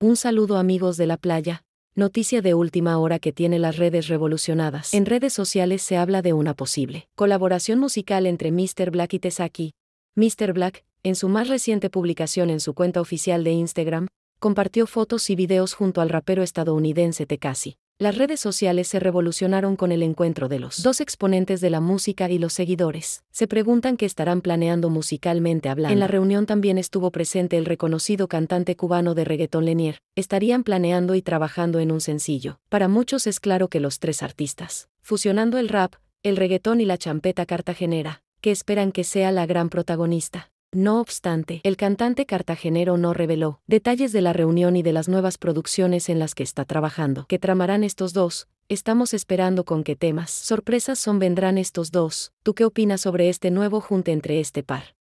Un saludo amigos de la playa, noticia de última hora que tiene las redes revolucionadas. En redes sociales se habla de una posible colaboración musical entre Mr. Black y Tesaki. Mr. Black, en su más reciente publicación en su cuenta oficial de Instagram, compartió fotos y videos junto al rapero estadounidense Tekasi las redes sociales se revolucionaron con el encuentro de los dos exponentes de la música y los seguidores. Se preguntan qué estarán planeando musicalmente hablando. En la reunión también estuvo presente el reconocido cantante cubano de reggaetón Lenier. Estarían planeando y trabajando en un sencillo. Para muchos es claro que los tres artistas, fusionando el rap, el reggaetón y la champeta cartagenera, que esperan que sea la gran protagonista. No obstante, el cantante cartagenero no reveló detalles de la reunión y de las nuevas producciones en las que está trabajando, ¿Qué tramarán estos dos. Estamos esperando con qué temas sorpresas son vendrán estos dos. ¿Tú qué opinas sobre este nuevo junte entre este par?